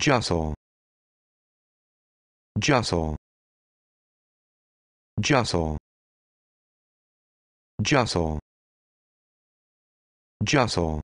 jostle jostle jostle jostle jostle